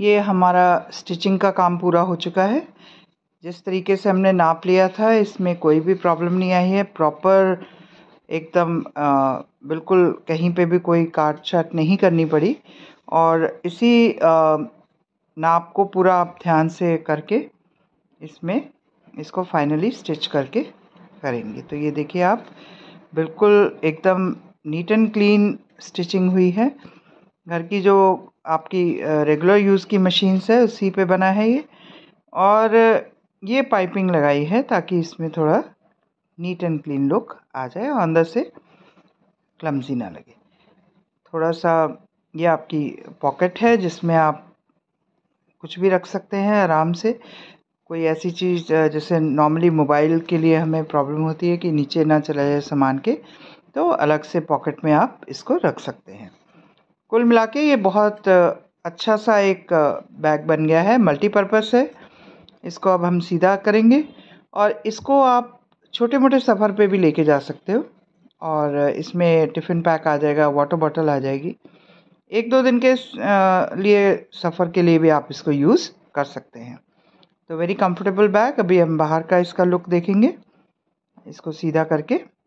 ये हमारा स्टिचिंग का काम पूरा हो चुका है जिस तरीके से हमने नाप लिया था इसमें कोई भी प्रॉब्लम नहीं आई है प्रॉपर एकदम बिल्कुल कहीं पे भी कोई काट छाट नहीं करनी पड़ी और इसी नाप को पूरा आप ध्यान से करके इसमें इसको फाइनली स्टिच करके करेंगे तो ये देखिए आप बिल्कुल एकदम नीट एंड क्लीन स्टिचिंग हुई है घर की जो आपकी रेगुलर यूज़ की मशीन्स है उसी पे बना है ये और ये पाइपिंग लगाई है ताकि इसमें थोड़ा नीट एंड क्लीन लुक आ जाए और अंदर से क्लमजी ना लगे थोड़ा सा ये आपकी पॉकेट है जिसमें आप कुछ भी रख सकते हैं आराम से कोई ऐसी चीज़ जैसे नॉर्मली मोबाइल के लिए हमें प्रॉब्लम होती है कि नीचे ना चला जाए सामान के तो अलग से पॉकेट में आप इसको रख सकते हैं कुल मिला के ये बहुत अच्छा सा एक बैग बन गया है मल्टीपर्पज़ है इसको अब हम सीधा करेंगे और इसको आप छोटे मोटे सफ़र पे भी लेके जा सकते हो और इसमें टिफ़िन पैक आ जाएगा वाटर बॉटल आ जाएगी एक दो दिन के लिए सफ़र के लिए भी आप इसको यूज़ कर सकते हैं तो वेरी कंफर्टेबल बैग अभी हम बाहर का इसका लुक देखेंगे इसको सीधा करके